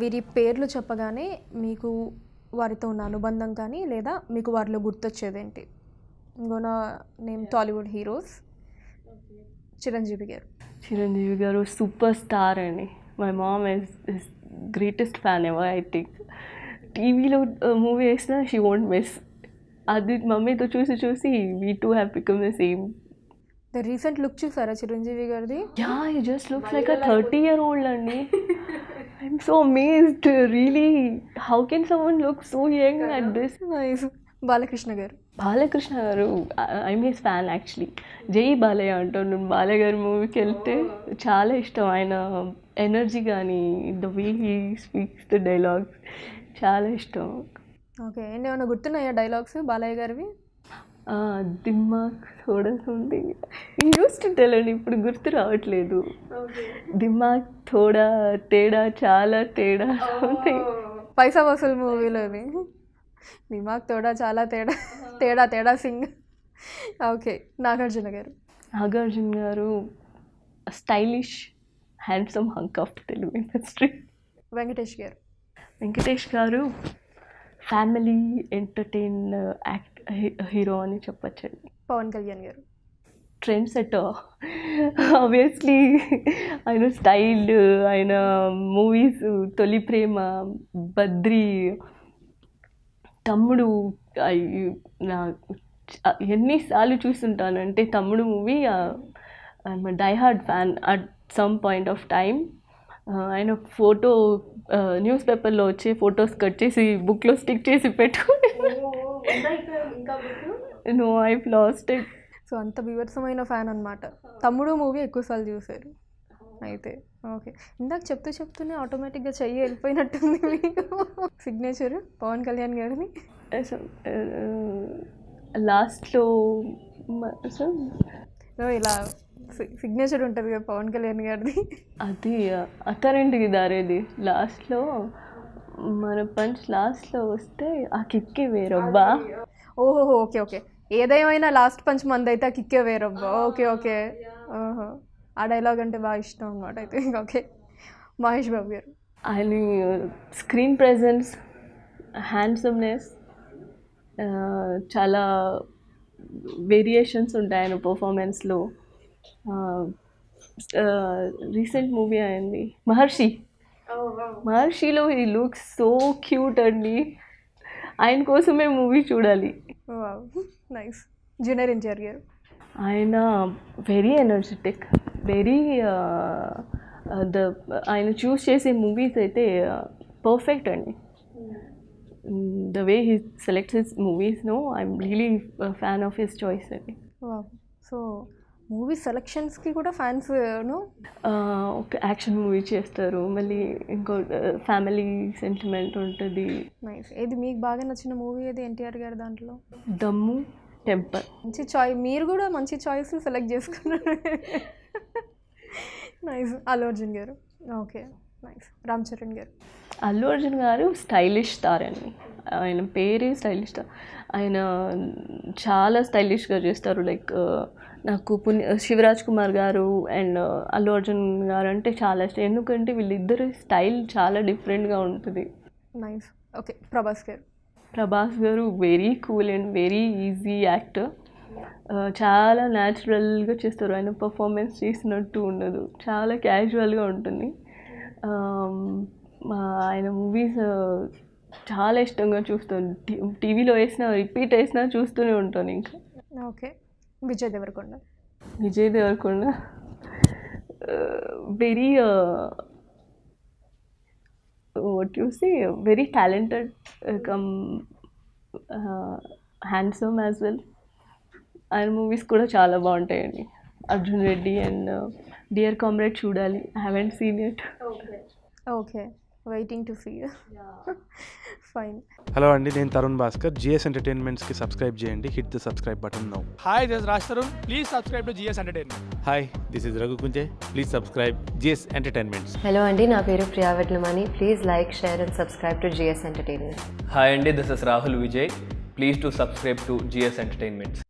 వీరి పేర్లు చెప్పగానే మీకు వారితో ఉన్న అనుబంధం కానీ లేదా మీకు వారిలో గుర్తొచ్చేదేంటి ఇంకో నా name Tollywood heroes Chiranjeevi garu Chiranjeevi garu super star అండి my mom is is greatest fan ever I think టీవీలో మూవీ వేసినా షీ వోంట్ మిస్ అది మమ్మీతో చూసి చూసి we too have become the same the recent look చూసారా చిరంజీవి గారిది yeah just looks like a thirty year old అండి I'm so amazed, really. How can someone look so young at this? Nice. Balakrishna గారు బాలకృష్ణ గారు I'm his fan actually జై బాలయ్య అంటాను నేను బాలయ్య గారి మూవీకి వెళ్తే oh. చాలా ఇష్టం ఆయన ఎనర్జీ కానీ the way he speaks the dialogues చాలా ఇష్టం ఓకే అండ్ ఏమైనా గుర్తున్నాయా డైలాగ్స్ బాలయ్య గారివి దిమ్మాక్ థోడా సంథింగ్ యూస్ టు టెల్ అండి ఇప్పుడు గుర్తు రావట్లేదు దిమ్మాక్ థోడా తేడా చాలా తేడా సంథింగ్ పైసా వసూల్ మూవీలో దిమాక్ తోడా చాలా తేడా తేడా తేడా Singh okay Nagarjuna garu Nagarjuna garu stylish handsome hunk of Telugu industry Venkatesh garu Venkatesh గారు ఫ్యామిలీ ఎంటర్టైన్ యాక్ట్ హీరో అని చెప్పచ్చండి Pawan Kalyan garu trend set obviously ఆయన స్టైల్ ఆయన మూవీస్ తొలి ప్రేమ బద్రి తమ్ముడు నా ఎన్నిసార్లు చూస్తుంటానంటే Thammudu movie I'm diehard fan at some point of time ఆయన ఫోటో న్యూస్ పేపర్లో వచ్చే ఫొటోస్ కట్ చేసి బుక్లో స్టిక్ చేసి పెట్టు no I lost it so అంత వివర్సమైన ఫ్యాన్ అనమాట తమ్ముడు మూవీ ఎక్కువసార్లు చూశారు అయితే ఓకే ఇందాక చెప్తూ చెప్తూనే ఆటోమేటిక్గా చెయ్యి వెళ్ళిపోయినట్టుంది మీకు సిగ్నేచర్ పవన్ కళ్యాణ్ గారిని లాస్ట్లో um, uh, uh, ఇలా సిగ్నేచర్ ఉంటుంది కదా పవన్ కళ్యాణ్ గారిది అది అతనింటికి దారేది లాస్ట్లో మన పంచ్ లాస్ట్లో వస్తే ఆ కిక్కి వేరబ్బా ఓహో ఓకే ఓకే ఏదేమైనా లాస్ట్ పంచ్ మంది అయితే ఆ కిక్కే వేరబ్బా ఓకే ఓకే ఓహో ఆ డైలాగ్ అంటే బాగా ఇష్టం అనమాట అయితే ఓకే మహేష్ బాబు గారు ఆయన స్క్రీన్ ప్రెజెన్స్ హ్యాండ్సమ్నెస్ చాలా వేరియేషన్స్ ఉంటాయి ఆయన పర్ఫార్మెన్స్లో రీసెంట్ మూవీ అయింది మహర్షి మహర్షిలో ఈ లుక్ సో క్యూట్ అండి ఆయన కోసమే మూవీ చూడాలి నైస్ జూనియర్ ఎన్టీఆర్ గారు ఆయన వెరీ ఎనర్జెటిక్ వెరీ ద ఆయన చూస్ చేసే మూవీస్ అయితే పర్ఫెక్ట్ అండి the way he select his movies no I'm really fan of his choice అండి సో మూవీ సెలక్షన్స్కి కూడా ఫ్యాన్స్ ఒక యాక్షన్ మూవీ చేస్తారు మళ్ళీ ఇంకో ఫ్యామిలీ సెంటిమెంట్ ఉంటుంది నైస్ ఏది మీకు బాగా నచ్చిన మూవీ ఏది ఎన్టీఆర్ గారి దాంట్లో దమ్ము టెంపర్ మంచి చాయ్ మీరు కూడా మంచి చాయిస్ సెలెక్ట్ చేసుకున్నారు nice Allu Arjun garu okay nice Ram Charan గారు అల్లు అర్జున్ గారు స్టైలిష్ స్టార్ అండి ఆయన పేరే స్టైలిష్ స్టార్ ఆయన చాలా స్టైలిష్గా చేస్తారు లైక్ నాకు పుణ్య శివరాజ్ కుమార్ గారు అండ్ అల్లు అర్జున్ గారు అంటే చాలా ఇష్టం ఎందుకంటే వీళ్ళిద్దరు స్టైల్ చాలా డిఫరెంట్గా ఉంటుంది nice okay Prabhas garu Prabhas garu very cool and very easy actor చాలా న్యాచురల్గా చేస్తారు ఆయన పర్ఫార్మెన్స్ చేసినట్టు ఉండదు చాలా క్యాజువల్గా ఉంటుంది ఆయన మూవీస్ చాలా ఇష్టంగా చూస్తాను టీవీలో వేసినా రిపీట్ వేసినా చూస్తూనే ఉంటాను ఇంకా okay Vijay Deverakonda Vijay Deverakonda very uh, what you say very talented uh, come uh, handsome as well ఆయన మూవీస్ కూడా చాలా బాగుంటాయండి Arjun Reddy and dear comrade చూడాలి haven't seen it okay okay waiting to feel fine hello అండి నేను తరుణ్ భాస్కర్ జిఎస్ ఎంటర్టైన్మెంట్స్ కి సబ్స్క్రైబ్ చేయండి hit the subscribe button now hi this Raj Tarun please subscribe to GS entertainment hi this is Raghu Kunche please subscribe GS entertainments hello అండి నా పేరు Priya Vetlamani please like share and subscribe to GS entertainment hi అండి this is Rahul Vijay please to subscribe to GS entertainments